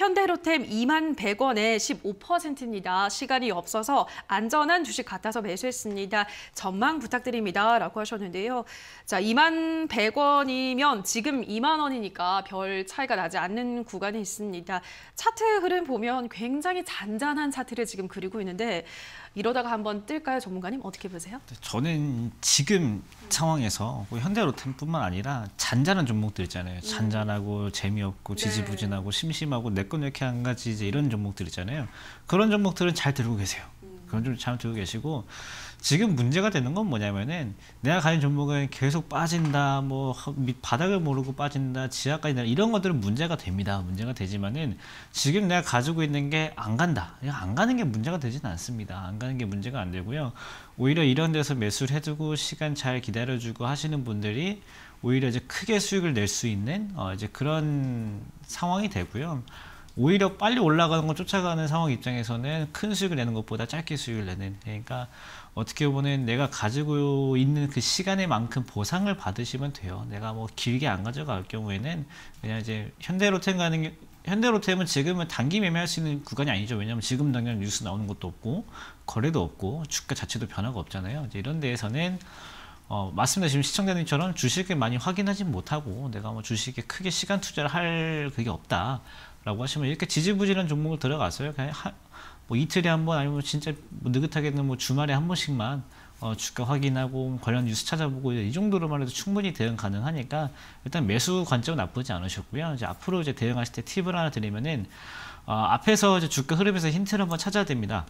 현대로템 2만 100원에 15%입니다. 시간이 없어서 안전한 주식 같아서 매수했습니다. 전망 부탁드립니다. 라고 하셨는데요. 자, 2만 100원이면 지금 2만 원이니까 별 차이가 나지 않는 구간이 있습니다. 차트 흐름 보면 굉장히 잔잔한 차트를 지금 그리고 있는데 이러다가 한번 뜰까요, 전문가님? 어떻게 보세요? 네, 저는 지금 상황에서 뭐 현대로템뿐만 아니라 잔잔한 종목들 있잖아요. 음. 잔잔하고 재미없고 네. 지지부진하고 심심하고 내건왜게안 가지 이제 이런 종목들 있잖아요. 그런 종목들은 잘 들고 계세요. 음. 그런 종잘 들고 계시고 지금 문제가 되는 건 뭐냐면은 내가 가진 종목은 계속 빠진다 뭐 바닥을 모르고 빠진다 지하까지 나 이런 것들은 문제가 됩니다 문제가 되지만은 지금 내가 가지고 있는 게 안 간다 안 가는 게 문제가 되진 않습니다 안 가는 게 문제가 안 되고요 오히려 이런 데서 매수를 해두고 시간 잘 기다려주고 하시는 분들이 오히려 이제 크게 수익을 낼 수 있는 어 이제 그런 상황이 되고요. 오히려 빨리 올라가는 거 쫓아가는 상황 입장에서는 큰 수익을 내는 것보다 짧게 수익을 내는 그러니까 어떻게 보면 내가 가지고 있는 그 시간의 만큼 보상을 받으시면 돼요. 내가 뭐 길게 안 가져갈 경우에는 그냥 이제 현대로템 가는 게 현대로템은 지금은 단기 매매할 수 있는 구간이 아니죠. 왜냐하면 지금 당장 뉴스 나오는 것도 없고 거래도 없고 주가 자체도 변화가 없잖아요. 이제 이런 데에서는 어, 맞습니다. 지금 시청자님처럼 주식을 많이 확인하지 못하고 내가 뭐 주식에 크게 시간 투자를 할 그게 없다라고 하시면 이렇게 지지부진한 종목을 들어가서요. 그냥 하, 뭐 이틀에 한 번 아니면 진짜 뭐 느긋하게는 뭐 주말에 한 번씩만 어, 주가 확인하고 관련 뉴스 찾아보고 이 정도로만 해도 충분히 대응 가능하니까 일단 매수 관점 나쁘지 않으셨고요. 이제 앞으로 이제 대응하실 때 팁을 하나 드리면은 어, 앞에서 이제 주가 흐름에서 힌트를 한번 찾아야 됩니다.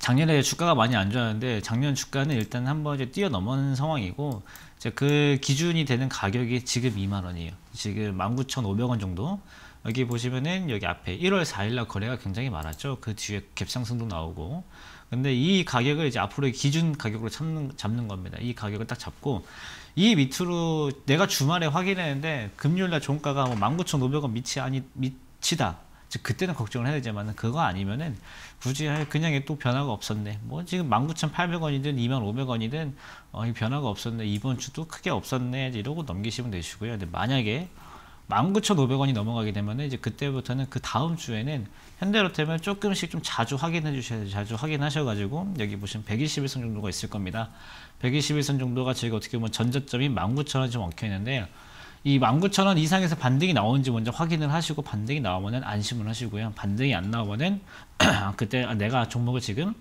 작년에 주가가 많이 안 좋았는데 작년 주가는 일단 한번 이제 뛰어넘은 상황이고 이제 그 기준이 되는 가격이 지금 2만 원이에요. 지금 19,500원 정도. 여기 보시면은 여기 앞에 1월 4일날 거래가 굉장히 많았죠. 그 뒤에 갭상승도 나오고 근데 이 가격을 이제 앞으로의 기준 가격으로 잡는, 잡는 겁니다. 이 가격을 딱 잡고 이 밑으로 내가 주말에 확인했는데 금요일날 종가가 뭐 19,500원 밑이 아니 밑이다. 즉 그때는 걱정을 해야 되지만 그거 아니면은 굳이 그냥 또 변화가 없었네. 뭐 지금 19,800원이든 2,500원이든 어, 변화가 없었네. 이번 주도 크게 없었네. 이러고 넘기시면 되시고요. 근데 만약에 19,500원이 넘어가게 되면 이제 그때부터는 그 다음 주에는 현대로템을 조금씩 좀 자주 확인해 주셔야 자주 확인하셔가지고 여기 보시면 121선 정도가 있을 겁니다. 121선 정도가 저희가 어떻게 보면 전저점이 19,000원이 좀 엉켜 있는데 이 19,000원 이상에서 반등이 나오는지 먼저 확인을 하시고 반등이 나오면 안심을 하시고요. 반등이 안 나오면은 그때 아, 내가 종목을 지금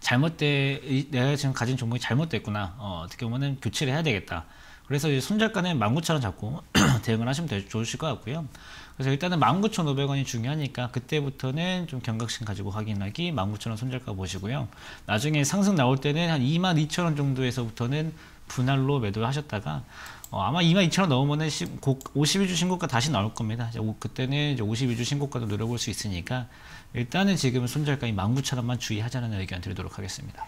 잘못돼 내가 지금 가진 종목이 잘못됐구나 어, 떻게 보면은 교체를 해야 되겠다 그래서 이제 손절가는 19,000원 잡고 대응을 하시면 되, 좋으실 것 같고요. 그래서 일단은 19,500원이 중요하니까 그때부터는 좀 경각심 가지고 확인하기 19,000원 손절가 보시고요. 나중에 상승 나올 때는 한 22,000원 정도에서부터는 분할로 매도하셨다가 를 어, 아마 22,000원 넘으면 52주 신고가 다시 나올 겁니다. 이제 오, 그때는 이제 52주 신고가도 노려볼 수 있으니까 일단은 지금 손절가인 19,000원만 주의하자는 의견 드리도록 하겠습니다.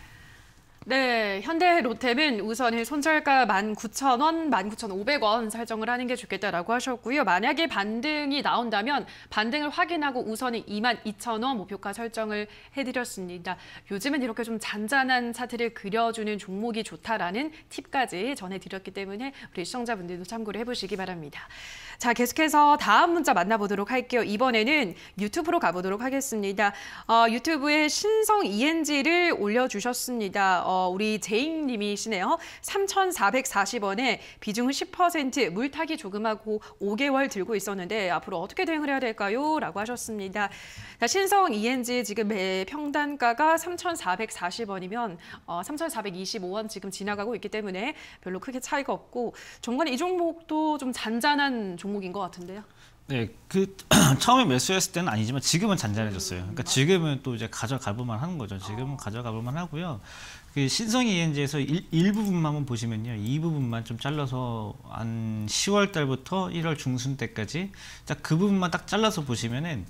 네, 현대로템은 우선 손절가 19,000원, 19,500원 설정을 하는 게 좋겠다라고 하셨고요. 만약에 반등이 나온다면 반등을 확인하고 우선은 22,000원 목표가 설정을 해드렸습니다. 요즘은 이렇게 좀 잔잔한 차트를 그려주는 종목이 좋다라는 팁까지 전해드렸기 때문에 우리 시청자분들도 참고를 해보시기 바랍니다. 자, 계속해서 다음 문자 만나보도록 할게요. 이번에는 유튜브로 가보도록 하겠습니다. 어, 유튜브에 신성 ENG를 올려주셨습니다. 어, 어, 우리 제잉님이시네요. 3,440원에 비중은 10% 물타기 조금하고 5개월 들고 있었는데 앞으로 어떻게 대응을 해야 될까요? 라고 하셨습니다. 자, 신성 ENG 지금 매 평단가가 3,440원이면 어, 3,425원 지금 지나가고 있기 때문에 별로 크게 차이가 없고 정관에 이 종목도 좀 잔잔한 종목인 것 같은데요. 네, 그 처음에 매수했을 뭐 때는 아니지만 지금은 잔잔해졌어요. 그러니까 지금은 또 이제 가져가볼만 하는 거죠. 지금은 아. 가져가볼만 하고요. 그신성이 e n 에서 일, 부분만 보시면요. 이 부분만 좀 잘라서 한 10월 달부터 1월 중순 때까지 딱 그 부분만 딱 잘라서 보시면은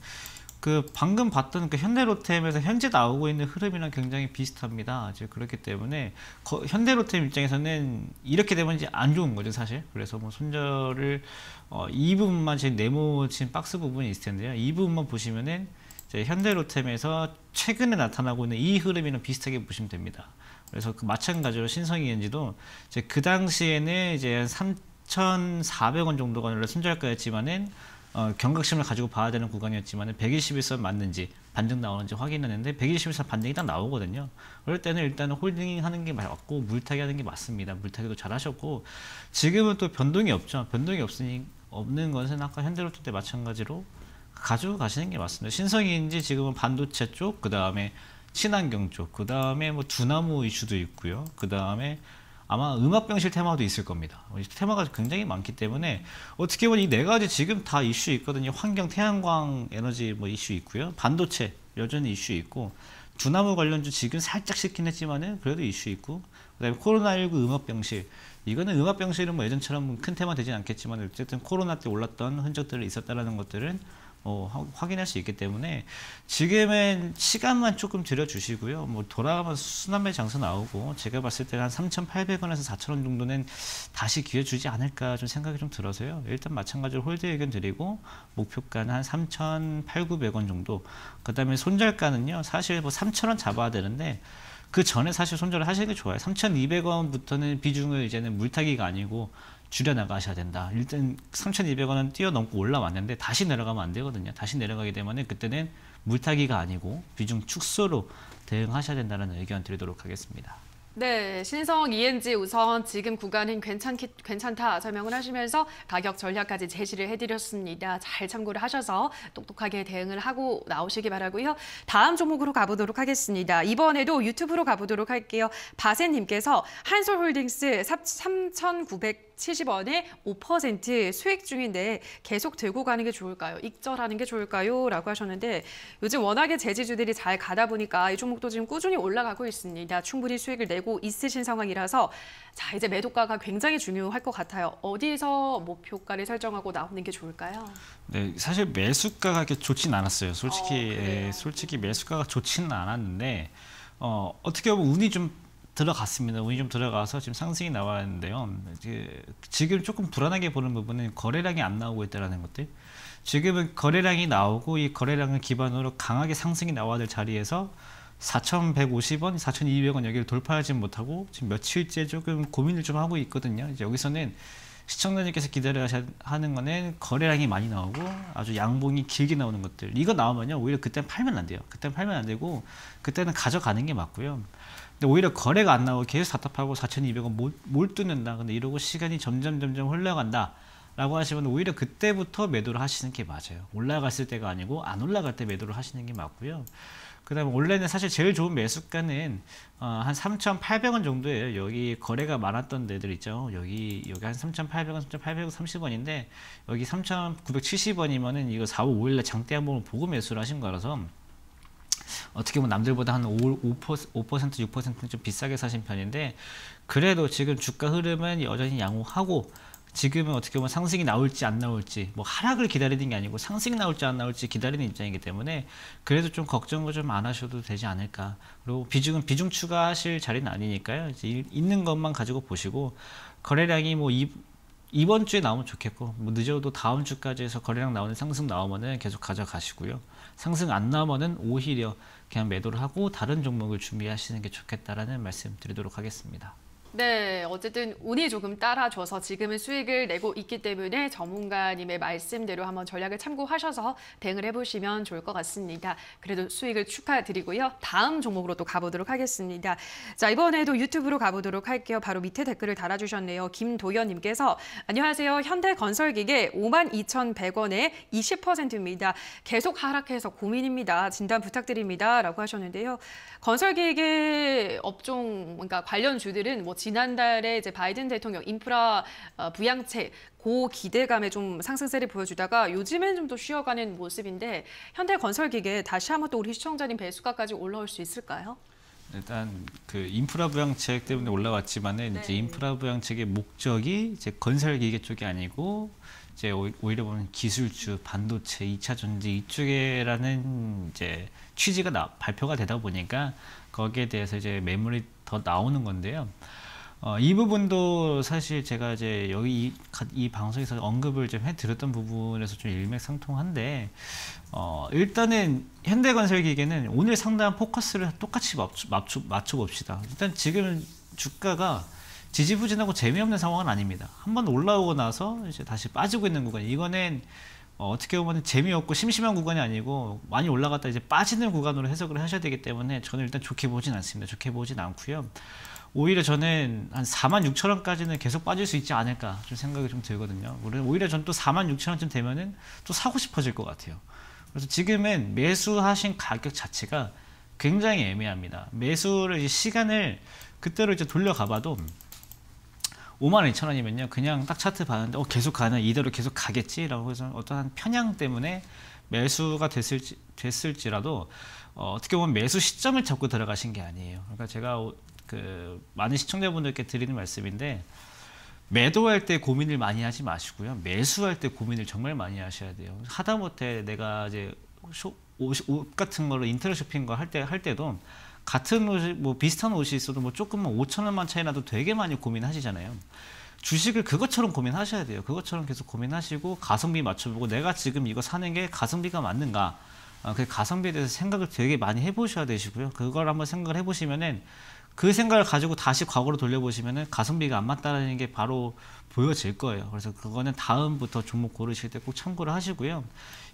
그 방금 봤던 그 현대로템에서 현재 나오고 있는 흐름이랑 굉장히 비슷합니다. 이제 그렇기 때문에 거, 현대로템 입장에서는 이렇게 되면 이제 안 좋은 거죠 사실. 그래서 뭐 손절을 어, 이 부분만 지금 네모 지금 박스 부분이 있을 텐데요. 이 부분만 보시면은 이제 현대로템에서 최근에 나타나고 있는 이 흐름이랑 비슷하게 보시면 됩니다. 그래서 그 마찬가지로 신성이엔지도 이제 그 당시에는 이제 한 3,400원 정도가 원래 순절가였지만은 어, 경각심을 가지고 봐야 되는 구간이었지만 은 121선 맞는지 반등 나오는지 확인했는데 121선 반등이 딱 나오거든요. 그럴 때는 일단은 홀딩 하는 게 맞고 물타기 하는 게 맞습니다. 물타기도 잘 하셨고 지금은 또 변동이 없죠. 변동이 없으니 없는 것은 아까 현대로또 때 마찬가지로 가지고 가시는 게 맞습니다. 신성인지 지금은 반도체 쪽, 그 다음에 친환경 쪽, 그 다음에 뭐 두나무 이슈도 있고요. 그 다음에 아마 음악병실 테마도 있을 겁니다. 테마가 굉장히 많기 때문에 어떻게 보면 이 네 가지 지금 다 이슈 있거든요. 환경, 태양광, 에너지 뭐 이슈 있고요. 반도체 여전히 이슈 있고 두나무 관련주 지금 살짝 식긴 했지만은 그래도 이슈 있고 그다음에 코로나19 음악병실 이거는 음악병실은 뭐 예전처럼 큰 테마 되진 않겠지만 어쨌든 코로나 때 올랐던 흔적들이 있었다라는 것들은 어, 확인할 수 있기 때문에 지금은 시간만 조금 들여주시고요. 뭐 돌아가면 수환매 장소 나오고 제가 봤을 때한 는 3,800원에서 4,000원 정도는 다시 기회 주지 않을까 좀 생각이 좀 들어서요. 일단 마찬가지로 홀드 의견 드리고 목표가는 한 3,800원 정도 그 다음에 손절가는요. 사실 뭐 3,000원 잡아야 되는데 그 전에 사실 손절을 하시는 게 좋아요. 3,200원부터는 비중을 이제는 물타기가 아니고 줄여나가셔야 된다. 일단 3,200원은 뛰어넘고 올라왔는데 다시 내려가면 안 되거든요. 다시 내려가게 되면 그때는 물타기가 아니고 비중 축소로 대응하셔야 된다는 의견 드리도록 하겠습니다. 네, 신성 ENG 우선 지금 구간은 괜찮기, 괜찮다 설명을 하시면서 가격 전략까지 제시를 해드렸습니다. 잘 참고를 하셔서 똑똑하게 대응을 하고 나오시기 바라고요. 다음 종목으로 가보도록 하겠습니다. 이번에도 유튜브로 가보도록 할게요. 바세님께서 한솔홀딩스 3,900 170원에 5% 수익 중인데 계속 들고 가는 게 좋을까요? 익절하는 게 좋을까요? 라고 하셨는데 요즘 워낙에 재지주들이 잘 가다 보니까 이 종목도 지금 꾸준히 올라가고 있습니다. 충분히 수익을 내고 있으신 상황이라서 자 이제 매도가가 굉장히 중요할 것 같아요. 어디서 목표가를 설정하고 나오는 게 좋을까요? 네, 사실 매수가가 좋진 않았어요. 솔직히 어, 예, 솔직히 매수가가 좋지는 않았는데 어, 어떻게 보면 운이 좀 들어갔습니다. 운이 좀 들어가서 지금 상승이 나왔는데요. 지금 조금 불안하게 보는 부분은 거래량이 안 나오고 있다는 것들. 지금은 거래량이 나오고 이 거래량을 기반으로 강하게 상승이 나와야 될 자리에서 4,150원, 4,200원 여기를 돌파하지 못하고 지금 며칠째 조금 고민을 좀 하고 있거든요. 이제 여기서는 시청자님께서 기다려 하는 거는 거래량이 많이 나오고 아주 양봉이 길게 나오는 것들. 이거 나오면요. 오히려 그때 팔면 안 돼요. 그때 팔면 안 되고 그때는 가져가는 게 맞고요. 근데 오히려 거래가 안 나오고 계속 답답하고 4,200원 몰, 뜯는다 근데 이러고 시간이 점점 점점 흘러간다. 라고 하시면 오히려 그때부터 매도를 하시는 게 맞아요. 올라갔을 때가 아니고 안 올라갈 때 매도를 하시는 게 맞고요. 그 다음에 원래는 사실 제일 좋은 매수가는 어, 한 3,800원 정도예요. 여기 거래가 많았던 데들 있죠. 여기 여기 한 3,800원, 3,830원인데 여기 3,970원이면은 이거 4월 5일날 장대 한번 보고 매수를 하신 거라서 어떻게 보면 남들보다 한 5%, 5%는좀 비싸게 사신 편인데 그래도 지금 주가 흐름은 여전히 양호하고 지금은 어떻게 보면 상승이 나올지 안 나올지 뭐 하락을 기다리는 게 아니고 상승이 나올지 안 나올지 기다리는 입장이기 때문에 그래도 좀 걱정을 좀 안 하셔도 되지 않을까 그리고 비중은 비중 추가하실 자리는 아니니까요 이제 있는 것만 가지고 보시고 거래량이 뭐 이, 이번 주에 나오면 좋겠고 뭐 늦어도 다음 주까지 해서 거래량 나오는 상승 나오면은 계속 가져가시고요 상승 안 나오면은 오히려 그냥 매도를 하고 다른 종목을 준비하시는 게 좋겠다라는 말씀 드리도록 하겠습니다. 네, 어쨌든 운이 조금 따라줘서 지금은 수익을 내고 있기 때문에 전문가님의 말씀대로 한번 전략을 참고하셔서 대응을 해보시면 좋을 것 같습니다. 그래도 수익을 축하드리고요. 다음 종목으로 또 가보도록 하겠습니다. 자, 이번에도 유튜브로 가보도록 할게요. 바로 밑에 댓글을 달아주셨네요. 김도현님께서 안녕하세요. 현대건설기계 52,100원에 20%입니다. 계속 하락해서 고민입니다. 진단 부탁드립니다. 라고 하셨는데요. 건설기계 업종, 그러니까 관련 주들은 뭐 지난달에 이제 바이든 대통령 인프라 어, 부양책 고 기대감에 좀 상승세를 보여주다가 요즘엔 좀더 쉬어가는 모습인데 현대건설기계 다시 한번 또 우리 시청자님 배수가까지 올라올 수 있을까요? 일단 그 인프라 부양책 때문에 올라왔지만은 네. 이제 인프라 부양책의 목적이 이제 건설 기계 쪽이 아니고 이제 오히려 보면 기술주, 반도체, 이차 전지 이쪽에라는 이제 취지가 나, 발표가 되다 보니까 거기에 대해서 이제 매물이 더 나오는 건데요. 어, 이 부분도 사실 제가 이제 여기 이, 이 방송에서 언급을 좀 해드렸던 부분에서 좀 일맥상통한데 어, 일단은 현대건설기계는 오늘 상담 포커스를 똑같이 맞추, 맞추, 맞춰봅시다. 일단 지금 주가가 지지부진하고 재미없는 상황은 아닙니다. 한 번 올라오고 나서 이제 다시 빠지고 있는 구간. 이거는 어, 어 떻게 보면 재미없고 심심한 구간이 아니고 많이 올라갔다 이제 빠지는 구간으로 해석을 하셔야 되기 때문에 저는 일단 좋게 보진 않습니다. 좋게 보진 않고요. 오히려 저는 한 4만 6천 원까지는 계속 빠질 수 있지 않을까 좀 생각이 좀 들거든요. 오히려 전 또 4만 6천 원쯤 되면은 또 사고 싶어질 것 같아요. 그래서 지금은 매수하신 가격 자체가 굉장히 애매합니다. 매수를 시간을 그때로 이제 돌려가봐도 5만 2천 원이면요. 그냥 딱 차트 봤는데 어, 계속 가는 이대로 계속 가겠지라고 해서 어떠한 편향 때문에 매수가 됐을지, 됐을지라도 어, 떻게 보면 매수 시점을 잡고 들어가신 게 아니에요. 그러니까 제가 그 많은 시청자분들께 드리는 말씀인데 매도할 때 고민을 많이 하지 마시고요. 매수할 때 고민을 정말 많이 하셔야 돼요. 하다못해 내가 이제 쇼, 옷, 옷 같은 걸로 인터넷 쇼핑 을할 때 할 때도 같은 옷이 뭐 비슷한 옷이 있어도 뭐 조금만 5천 뭐 원만 차이 나도 되게 많이 고민하시잖아요. 주식을 그것처럼 고민하셔야 돼요. 그것처럼 계속 고민하시고 가성비 맞춰보고 내가 지금 이거 사는 게 가성비가 맞는가? 어, 그 가성비에 대해서 생각을 되게 많이 해보셔야 되시고요. 그걸 한번 생각을 해보시면은 그 생각을 가지고 다시 과거로 돌려보시면은 가성비가 안 맞다라는 게 바로 보여질 거예요. 그래서 그거는 다음부터 종목 고르실 때 꼭 참고를 하시고요.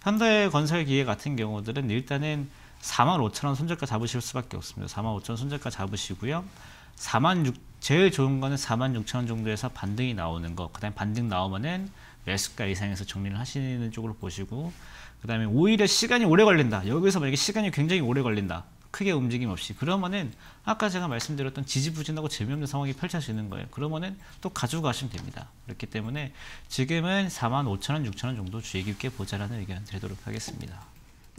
현대건설기계 같은 경우들은 일단은 4 5 0 0원 손절가 잡으실 수밖에 없습니다. 4 5 0 0원 손절가 잡으시고요. 46 제일 좋은 거는 4 6 0 0원 정도에서 반등이 나오는 거. 그다음에 반등 나오면은 매수가 이상에서 정리를 하시는 쪽으로 보시고 그다음에 오히려 시간이 오래 걸린다. 여기서 만약에 시간이 굉장히 오래 걸린다. 크게 움직임 없이 그러면은 아까 제가 말씀드렸던 지지부진하고 재미없는 상황이 펼쳐지는 거예요. 그러면은 또 가져가시면 됩니다. 그렇기 때문에 지금은 4만 5천 원, 6천 원 정도 주의 깊게 보자라는 의견 드리도록 하겠습니다.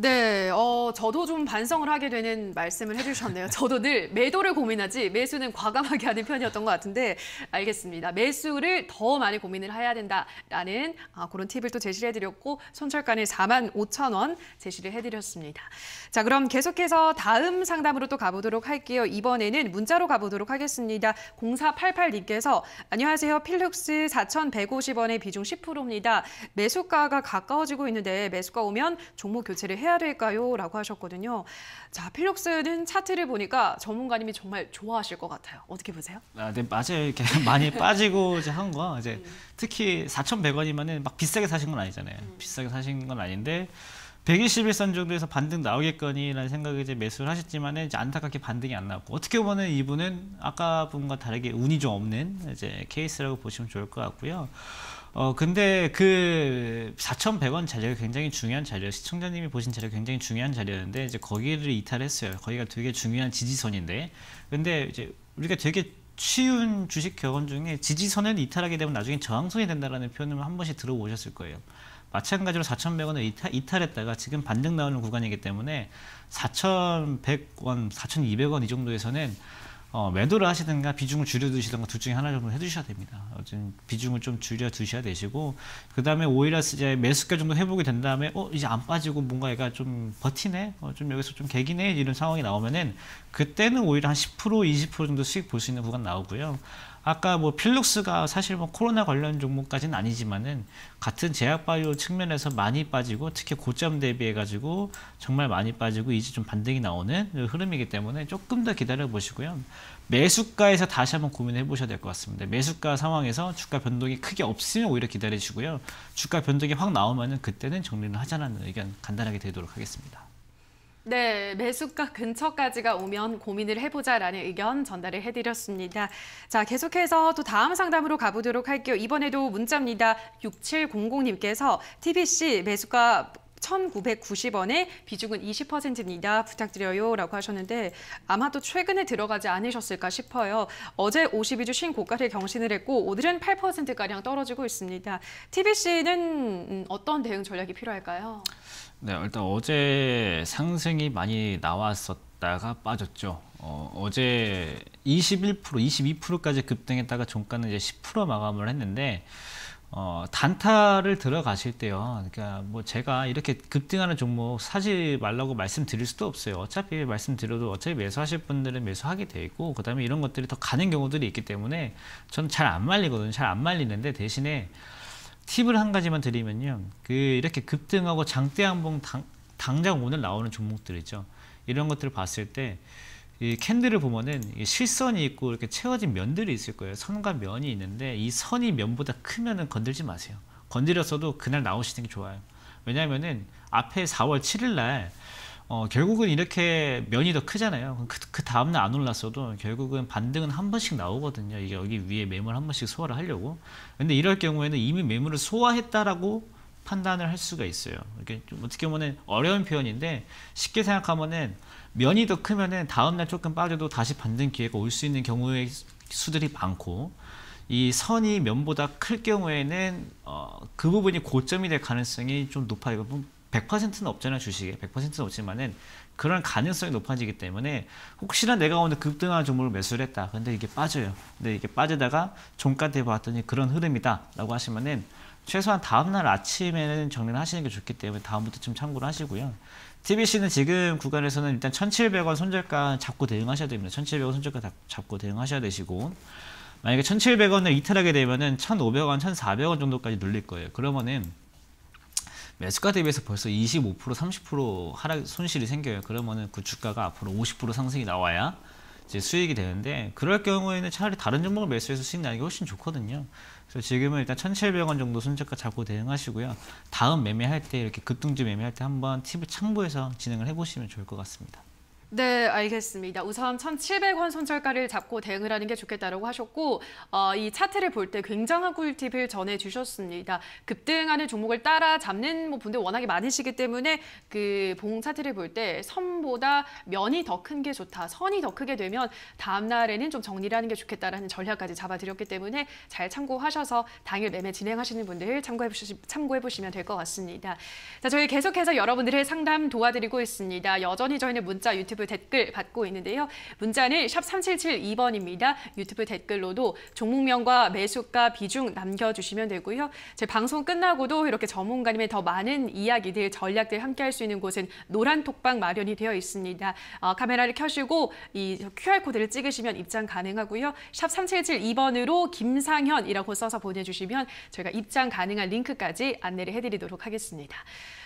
네, 어, 저도 좀 반성을 하게 되는 말씀을 해주셨네요. 저도 늘 매도를 고민하지 매수는 과감하게 하는 편이었던 것 같은데 알겠습니다. 매수를 더 많이 고민을 해야 된다라는 아, 그런 팁을 또 제시를 해드렸고 손절간에 4만 5천 원 제시를 해드렸습니다. 자, 그럼 계속해서 다음 상담으로 또 가보도록 할게요. 이번에는 문자로 가보도록 하겠습니다. 0488님께서 안녕하세요. 필룩스 4,150원의 비중 10%입니다. 매수가가 가까워지고 있는데 매수가 오면 종목 교체를 해야 해야 될까요? 라고 하셨거든요. 자, 필록스는 차트를 보니까 전문가님이 정말 좋아하실 것 같아요. 어떻게 보세요? 아, 네, 맞아요. 이렇게 많이 빠지고 이제 한 거. 이제 음. 특히 4 1 0 0원이면막 비싸게 사신 건 아니잖아요. 음. 비싸게 사신 건 아닌데 121선 정도에서 반등 나오겠거니라는 생각에 이제 매수를 하셨지만 이제 안타깝게 반등이 안 나왔고 어떻게 보면 이분은 아까 분과 다르게 운이 좀 없는 이제 케이스라고 보시면 좋을 것 같고요. 어 근데 그 4,100원 자료가 굉장히 중요한 자료, 시청자님이 보신 자료 굉장히 중요한 자료였는데 이제 거기를 이탈했어요. 거기가 되게 중요한 지지선인데, 근데 이제 우리가 되게 쉬운 주식 격언 중에 지지선을 이탈하게 되면 나중에 저항선이 된다라는 표현을 한 번씩 들어보셨을 거예요. 마찬가지로 4,100원을 이탈, 이탈했다가 지금 반등 나오는 구간이기 때문에 4,100원, 4,200원 이 정도에서는 어, 매도를 하시든가 비중을 줄여두시든가 둘 중에 하나 정도 해두셔야 됩니다. 어쨌든 비중을 좀 줄여두셔야 되시고 그 다음에 오히려 이제 매수가 정도 회복이 된 다음에 어 이제 안 빠지고 뭔가 얘가 좀 버티네, 어, 좀 여기서 좀 개기네 이런 상황이 나오면은 그때는 오히려 한 10% 20% 정도 수익 볼 수 있는 구간 나오고요. 아까 뭐 필룩스가 사실 뭐 코로나 관련 종목까지는 아니지만은 같은 제약바이오 측면에서 많이 빠지고 특히 고점 대비해 가지고 정말 많이 빠지고 이제 좀 반등이 나오는 그 흐름이기 때문에 조금 더 기다려 보시고요. 매수가에서 다시 한번 고민해 보셔야 될 것 같습니다. 매수가 상황에서 주가 변동이 크게 없으면 오히려 기다리시고요. 주가 변동이 확 나오면은 그때는 정리를 하자는 의견 간단하게 드리도록 하겠습니다. 네, 매수가 근처까지가 오면 고민을 해보자라는 의견 전달을 해드렸습니다. 자, 계속해서 또 다음 상담으로 가보도록 할게요. 이번에도 문자입니다. 6700님께서 TBC 매수가 1,990원에 비중은 20%입니다. 부탁드려요. 라고 하셨는데 아마도 최근에 들어가지 않으셨을까 싶어요. 어제 52주 신고가를 경신을 했고 오늘은 8%가량 떨어지고 있습니다. TBC는 음, 어떤 대응 전략이 필요할까요? 네, 일단 어제 상승이 많이 나왔었다가 빠졌죠. 어, 어제 21%, 22%까지 급등했다가 종가는 이제 10% 마감을 했는데 어, 단타를 들어가실 때요. 그러니까 뭐 제가 이렇게 급등하는 종목 사지 말라고 말씀드릴 수도 없어요. 어차피 말씀드려도 어차피 매수하실 분들은 매수하게 되고 그다음에 이런 것들이 더 가는 경우들이 있기 때문에 저는 잘 안 말리거든요. 잘 안 말리는데 대신에 팁을 한 가지만 드리면요. 그 이렇게 급등하고 장대 한봉 당, 당장 오늘 나오는 종목들 있죠. 이런 것들을 봤을 때이 캔들을 보면은 실선이 있고 이렇게 채워진 면들이 있을 거예요. 선과 면이 있는데 이 선이 면보다 크면은 건들지 마세요. 건드렸어도 그날 나오시는 게 좋아요. 왜냐면은 앞에 4월 7일 날 어, 결국은 이렇게 면이 더 크잖아요. 그, 그 다음날 안 올랐어도 결국은 반등은 한 번씩 나오거든요. 이게 여기 위에 매물 한 번씩 소화를 하려고. 근데 이럴 경우에는 이미 매물을 소화했다라고 판단을 할 수가 있어요. 이게좀 어떻게 보면 어려운 표현인데 쉽게 생각하면은 면이 더 크면은 다음날 조금 빠져도 다시 반등 기회가 올 수 있는 경우의 수들이 많고 이 선이 면보다 클 경우에는 어, 그 부분이 고점이 될 가능성이 좀 높아요. 100%는 없잖아요 주식에 100%는 없지만은 그런 가능성이 높아지기 때문에 혹시나 내가 오늘 급등한 종목을 매수를 했다 근데 이게 빠져요 근데 이게 빠지다가 종가 때 봤더니 그런 흐름이다 라고 하시면은 최소한 다음날 아침에는 정리를 하시는 게 좋기 때문에 다음부터 좀 참고를 하시고요 TBC는 지금 구간에서는 일단 1700원 손절가 잡고 대응하셔야 됩니다 1700원 손절가 잡고 대응하셔야 되시고 만약에 1700원을 이탈하게 되면은 1500원 1400원 정도까지 눌릴 거예요 그러면은 매수가 대비해서 벌써 25% 30% 하락 손실이 생겨요. 그러면은 그 주가가 앞으로 50% 상승이 나와야 이제 수익이 되는데 그럴 경우에는 차라리 다른 종목을 매수해서 수익 나는 게 훨씬 좋거든요. 그래서 지금은 일단 1,700원 정도 손저가 잡고 대응하시고요. 다음 매매할 때 이렇게 급등주 매매할 때 한번 팁을 참고해서 진행을 해보시면 좋을 것 같습니다. 네, 알겠습니다. 우선 1,700원 손절가를 잡고 대응을 하는 게좋겠다고 하셨고 어, 이 차트를 볼 때 굉장한 꿀팁을 전해주셨습니다. 급등하는 종목을 따라 잡는 뭐 분들 워낙에 많으시기 때문에 그 봉 차트를 볼 때 선보다 면이 더 큰 게 좋다. 선이 더 크게 되면 다음 날에는 좀 정리를 하는 게 좋겠다라는 전략까지 잡아드렸기 때문에 잘 참고하셔서 당일 매매 진행하시는 분들 참고해보시, 참고해보시면 될 것 같습니다. 자, 저희 계속해서 여러분들의 상담 도와드리고 있습니다. 여전히 저희는 문자, 유튜브 유튜브 댓글 받고 있는데요. 문자는 샵 3772번입니다. 유튜브 댓글로도 종목명과 매수가 비중 남겨주시면 되고요. 제 방송 끝나고도 이렇게 전문가님의 더 많은 이야기들, 전략들 함께할 수 있는 곳은 노란 톡방 마련이 되어 있습니다. 어, 카메라를 켜시고 이 QR코드를 찍으시면 입장 가능하고요. 샵 3772번으로 김상현이라고 써서 보내주시면 저희가 입장 가능한 링크까지 안내를 해드리도록 하겠습니다.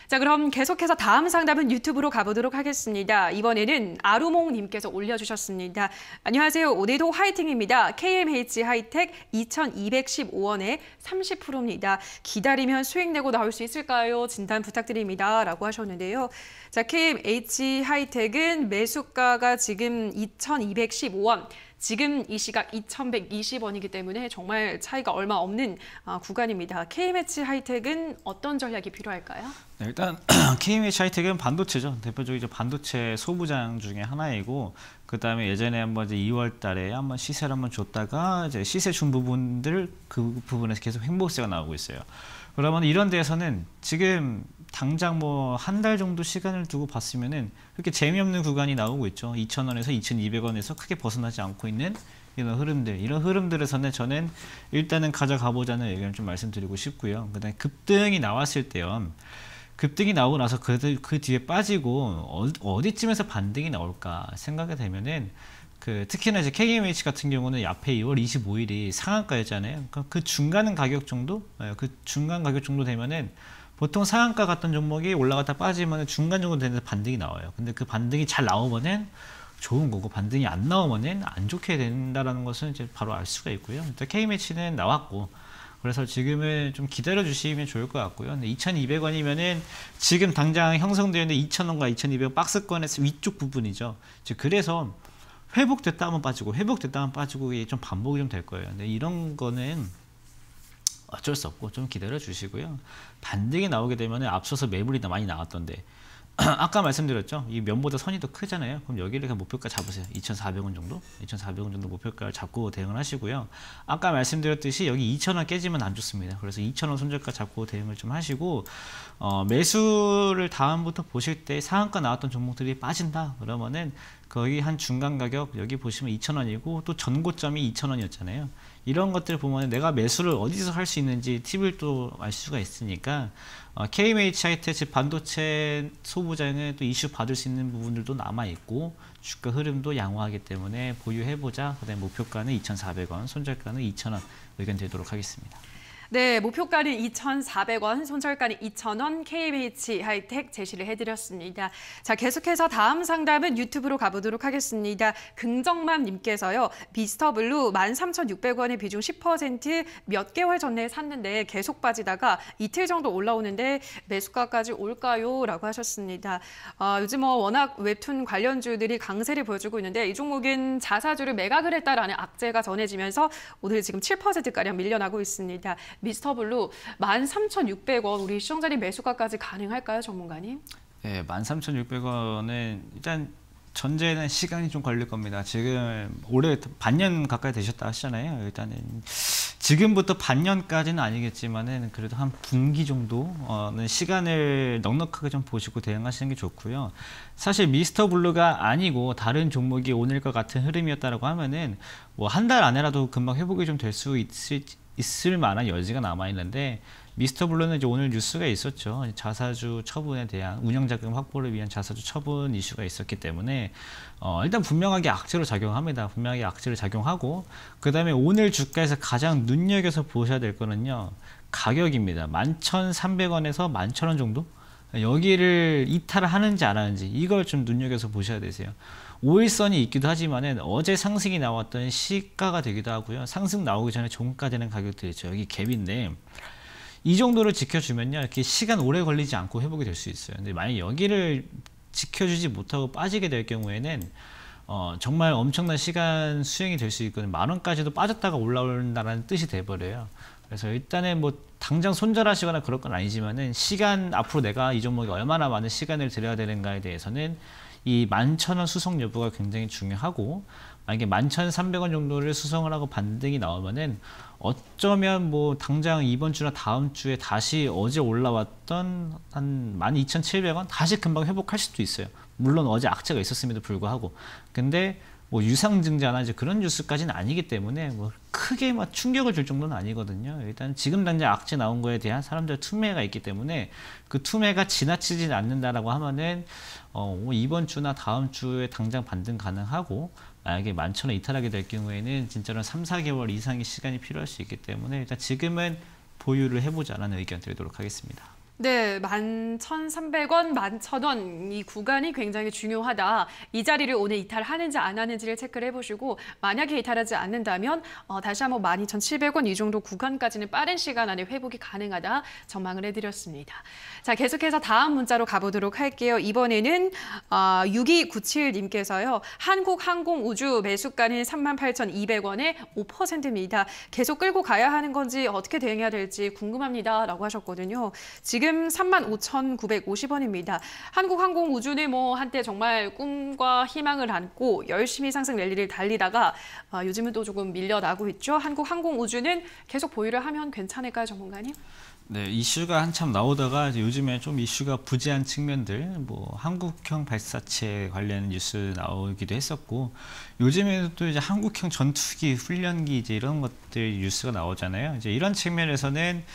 자, 그럼 계속해서 다음 상담은 유튜브로 가보도록 하겠습니다. 이번에는 아루몽님께서 올려주셨습니다. 안녕하세요. 오늘도 화이팅입니다. KMH 하이텍 2215원에 30%입니다. 기다리면 수익 내고 나올 수 있을까요? 진단 부탁드립니다. 라고 하셨는데요. 자, KMH 하이텍은 매수가가 지금 2215원. 지금 이 시각 2,120원이기 때문에 정말 차이가 얼마 없는 아, 구간입니다. k m 치 하이텍은 어떤 전략이 필요할까요? 네, 일단 KMH 하이텍은 반도체죠. 대표적인 반도체 소부장 중에 하나이고 그다음에 예전에 한번 이제 2월 달에 한 번 시세를 한 번 줬다가 이제 시세 준 부분들 그 부분에서 계속 횡보세가 나오고 있어요. 그러면 이런 데에서는 지금 당장 뭐 한 달 정도 시간을 두고 봤으면은 그렇게 재미없는 구간이 나오고 있죠. 2,000원에서 2,200원에서 크게 벗어나지 않고 있는 이런 흐름들 이런 흐름들에서는 저는 일단은 가져가 보자는 의견을 좀 말씀드리고 싶고요. 그다음에 급등이 나왔을 때요. 급등이 나오고 나서 그, 그 뒤에 빠지고 어, 디쯤에서 반등이 나올까 생각이 되면은 그 특히나 이제 KMH 같은 경우는 앞에 2월 25일이 상한가였잖아요. 그러니까 그 중간 가격 정도, 네, 그 중간 가격 정도 되면은 보통 상한가 같은 종목이 올라갔다 빠지면 중간 정도 되는 반등이 나와요. 근데 그 반등이 잘 나오면은 좋은 거고 반등이 안 나오면은 안 좋게 된다라는 것은 이제 바로 알 수가 있고요. 일단 KMH는 나왔고 그래서 지금은 좀 기다려 주시면 좋을 것 같고요. 2,200원이면은 지금 당장 형성되어 있는 2,000원과 2,200박스권에서 위쪽 부분이죠. 그래서 회복됐다 하면 빠지고 회복됐다 하면 빠지고 이게 좀 반복이 좀 될 거예요. 근데 이런 거는 어쩔 수 없고 좀 기다려 주시고요. 반등이 나오게 되면 앞서서 매물이 더 많이 나왔던데 아까 말씀드렸죠. 이 면보다 선이 더 크잖아요. 그럼 여기를 그냥 목표가 잡으세요. 2,400원 정도? 2,400원 정도 목표가를 잡고 대응을 하시고요. 아까 말씀드렸듯이 여기 2,000원 깨지면 안 좋습니다. 그래서 2,000원 손절가 잡고 대응을 좀 하시고 어, 매수를 다음부터 보실 때 상한가 나왔던 종목들이 빠진다. 그러면은 거의 한 중간 가격 여기 보시면 2,000원이고 또 전고점이 2,000원이었잖아요. 이런 것들 보면 내가 매수를 어디서 할 수 있는지 팁을 또 알 수가 있으니까 어, KMHI 테스 반도체 소부장의 또 이슈 받을 수 있는 부분들도 남아있고 주가 흐름도 양호하기 때문에 보유해보자. 그다음 목표가는 2,400원, 손절가는 2,000원 의견 되도록 하겠습니다. 네, 목표가는 2,400원, 손절가는 2,000원 KBH 하이텍 제시를 해드렸습니다. 자, 계속해서 다음 상담은 유튜브로 가보도록 하겠습니다. 긍정맘 님께서요. 미스터블루 13,600원의 비중 10%몇 개월 전에 샀는데 계속 빠지다가 이틀 정도 올라오는데 매수가까지 올까요? 라고 하셨습니다. 어, 요즘 뭐 워낙 웹툰 관련주들이 강세를 보여주고 있는데 이 종목인 자사주를 매각을 했다라는 악재가 전해지면서 오늘 지금 7%가량 밀려나고 있습니다. 미스터 블루 13,600원 우리 시청자님 매수가까지 가능할까요, 전문가님? 네, 예, 13,600원은 일단 전제는 시간이 좀 걸릴 겁니다. 지금 올해 반년 가까이 되셨다 하시잖아요. 일단은 지금부터 반년까지는 아니겠지만은 그래도 한 분기 정도는 시간을 넉넉하게 좀 보시고 대응하시는 게 좋고요. 사실 미스터 블루가 아니고 다른 종목이 오늘과 같은 흐름이었다라고 하면은 뭐 한 달 안에라도 금방 회복이 좀 될 수 있을 있을 만한 여지가 남아 있는데 미스터 블루는 이제 오늘 뉴스가 있었죠. 자사주 처분에 대한 운영자금 확보를 위한 자사주 처분 이슈가 있었기 때문에 어, 일단 분명하게 악재로 작용합니다. 분명하게 악재로 작용하고 그 다음에 오늘 주가에서 가장 눈여겨서 보셔야 될 거는요. 가격입니다. 11,300원에서 11,000원 정도? 여기를 이탈하는지 안 하는지 이걸 좀 눈여겨서 보셔야 되세요. 5일선이 있기도 하지만 어제 상승이 나왔던 시가가 되기도 하고요. 상승 나오기 전에 종가되는 가격도 있죠. 여기 갭인데 이 정도를 지켜주면요. 이렇게 시간 오래 걸리지 않고 회복이 될 수 있어요. 근데 만약 여기를 지켜주지 못하고 빠지게 될 경우에는 어, 정말 엄청난 시간 수행이 될 수 있거든요. 만 원까지도 빠졌다가 올라온다는 뜻이 돼버려요. 그래서 일단은 뭐 당장 손절하시거나 그럴 건 아니지만은 시간 앞으로 내가 이 종목에 얼마나 많은 시간을 들여야 되는가에 대해서는 이 만 천 원 수성 여부가 굉장히 중요하고 만약에 만 천 삼백 원 정도를 수성을 하고 반등이 나오면은 어쩌면 뭐 당장 이번 주나 다음 주에 다시 어제 올라왔던 한 만 이천 칠백 원 다시 금방 회복할 수도 있어요. 물론 어제 악재가 있었음에도 불구하고 근데 뭐 유상 증자나 이제 그런 뉴스까지는 아니기 때문에 뭐 크게 막 충격을 줄 정도는 아니거든요. 일단 지금 당장 악재 나온 거에 대한 사람들의 투매가 있기 때문에 그 투매가 지나치진 않는다라고 하면은 어, 뭐 이번 주나 다음 주에 당장 반등 가능하고 만약에 만천원 이탈하게 될 경우에는 진짜로 3, 4개월 이상의 시간이 필요할 수 있기 때문에 일단 지금은 보유를 해보자라는 의견 드리도록 하겠습니다. 네, 만 천삼백 원 만 천 원이 구간이 굉장히 중요하다. 이 자리를 오늘 이탈하는지 안 하는지를 체크를 해보시고 만약에 이탈하지 않는다면 어, 다시 한번 만 이천칠백 원 이 정도 구간까지는 빠른 시간 안에 회복이 가능하다 전망을 해드렸습니다. 자, 계속해서 다음 문자로 가보도록 할게요. 이번에는 어, 아, 6297님께서요. 한국항공우주 매수가는 삼만 팔천이백 원에오퍼센트입니다 계속 끌고 가야 하는 건지 어떻게 대응해야 될지 궁금합니다. 라고 하셨거든요. 지금 지금 35,950원입니다. 한국항공우주는 뭐 한때 정말 꿈과 희망을 안고 열심히 상승 랠리를 달리다가 아, 요즘은 또 조금 밀려나고 있죠. 한국항공우주는 계속 보유를 하면 괜찮을까요, 전문가님? 네, 이슈가 한참 나오다가 요즘에 좀 이슈가 부재한 측면들, 뭐 한국형 발사체 관련 뉴스 나오기도 했었고, 요즘에도 또 이제 한국형 전투기, 훈련기 이제 이런 것들 뉴스가 나오잖아요. 이제 이런 측면에서는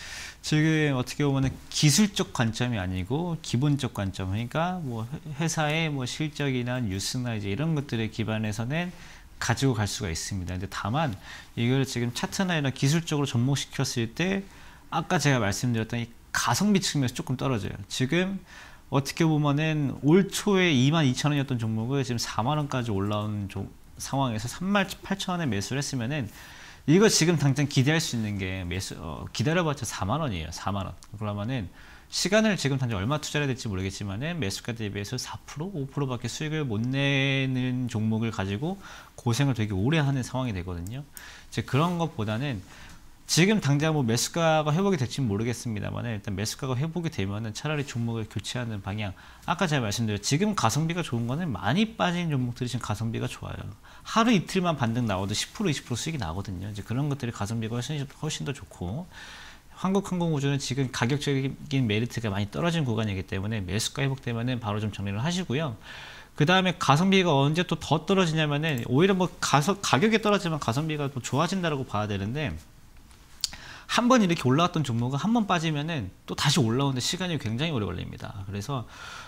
지금 어떻게 보면 기술적 관점이 아니고 기본적 관점 그러니까 뭐 회사의 뭐 실적이나 뉴스나 이제 이런 것들에 기반해서 는 가지고 갈 수가 있습니다. 근데 다만 이걸 지금 차트나 이런 기술적으로 접목시켰을 때 아까 제가 말씀드렸던 이 가성비 측면에서 조금 떨어져요. 지금 어떻게 보면은 올 초에 2 2 0 0원이었던 종목을 지금 4만 원까지 올라온 조, 상황에서 38,000원에 매수를 했으면은 이거 지금 당장 기대할 수 있는 게 매수 어, 기다려봤자 4만 원이에요. 4만 원. 그러면은 시간을 지금 당장 얼마 투자해야 될지 모르겠지만 은 매수가 대비해서 4% 5%밖에 수익을 못 내는 종목을 가지고 고생을 되게 오래 하는 상황이 되거든요. 이제 그런 것보다는 지금 당장 뭐 매수가가 회복이 될지 모르겠습니다만 일단 매수가가 회복이 되면은 차라리 종목을 교체하는 방향 아까 제가 말씀드렸 지금 가성비가 좋은 거는 많이 빠진 종목들이 지금 가성비가 좋아요. 하루 이틀만 반등 나와도 10% 20% 수익이 나거든요. 이제 그런 것들이 가성비가 훨씬, 훨씬 더 좋고 한국항공우주는 지금 가격적인 메리트가 많이 떨어진 구간이기 때문에 매수가 회복되면은 바로 좀 정리를 하시고요. 그 다음에 가성비가 언제 또 더 떨어지냐면은 오히려 뭐 가서 가격이 떨어지면 가성비가 또 좋아진다라고 봐야 되는데 한 번 이렇게 올라왔던 종목은 한 번 빠지면은 또 다시 올라오는데 시간이 굉장히 오래 걸립니다. 그래서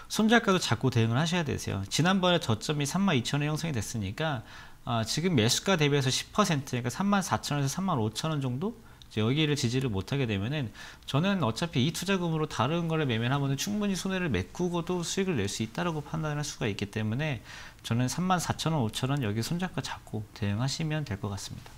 손절가도 자꾸 대응을 하셔야 되세요. 지난번에 저점이 32,000원 형성이 됐으니까 아, 지금 매수가 대비해서 10% 그러니까 34,000원에서 35,000원 정도 여기를 지지를 못하게 되면은 저는 어차피 이 투자금으로 다른 거를 매매를 하면 충분히 손해를 메꾸고도 수익을 낼 수 있다라고 판단할 수가 있기 때문에 저는 34,000원, 5,000원 여기 손잡고 잡고 대응하시면 될 것 같습니다.